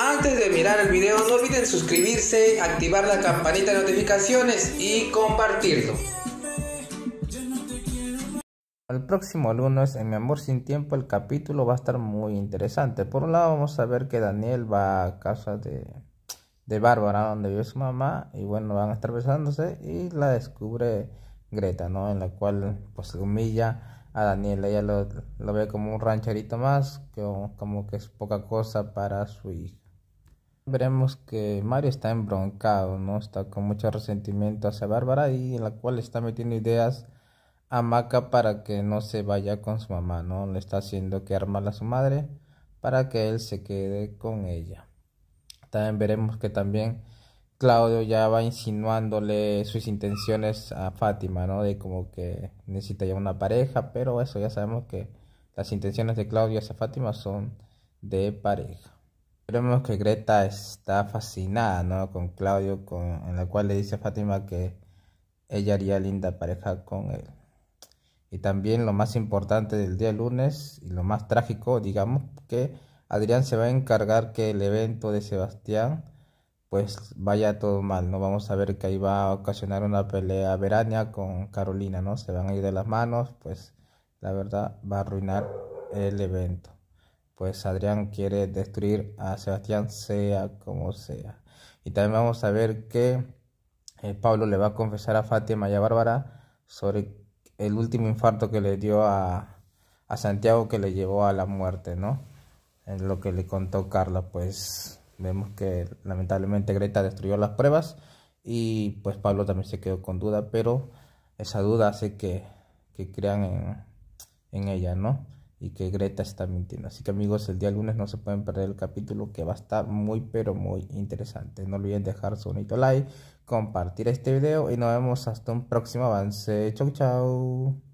Antes de mirar el video no olviden suscribirse, activar la campanita de notificaciones y compartirlo. El próximo lunes en Mi Amor Sin Tiempo el capítulo va a estar muy interesante. Por un lado vamos a ver que Daniel va a casa de, de Bárbara donde vive su mamá y bueno van a estar besándose y la descubre Greta, ¿no? En la cual pues humilla a Daniel. Ella lo, ve como un rancherito más, que, como que es poca cosa para su hija. Veremos que Mario está embroncado, ¿no? Está con mucho resentimiento hacia Bárbara y en la cual está metiendo ideas a Maca para que no se vaya con su mamá, ¿no? Le está haciendo que mal a su madre para que él se quede con ella. También veremos que también Claudio ya va insinuándole sus intenciones a Fátima, ¿no? De como que necesita ya una pareja, pero eso ya sabemos que las intenciones de Claudio hacia Fátima son de pareja. Vemos que Greta está fascinada, ¿no? Con Claudio, con, en la cual le dice a Fátima que ella haría linda pareja con él. Y también lo más importante del día lunes y lo más trágico, digamos, que Adrián se va a encargar que el evento de Sebastián pues vaya todo mal, ¿no? Vamos a ver que ahí va a ocasionar una pelea veránea con Carolina, ¿no? Se van a ir de las manos, pues la verdad va a arruinar el evento. Pues Adrián quiere destruir a Sebastián sea como sea. Y también vamos a ver que eh, Pablo le va a confesar a Fátima y a Bárbara sobre el último infarto que le dio a, a Santiago que le llevó a la muerte, ¿no? En lo que le contó Carla, pues Vemos que lamentablemente Greta destruyó las pruebas y pues Pablo también se quedó con duda, pero esa duda hace que, que crean en, en ella, ¿no? Y que Greta está mintiendo. Así que amigos, el día lunes no se pueden perder el capítulo que va a estar muy pero muy interesante. No olviden dejar su bonito like, compartir este video y nos vemos hasta un próximo avance. Chau chau.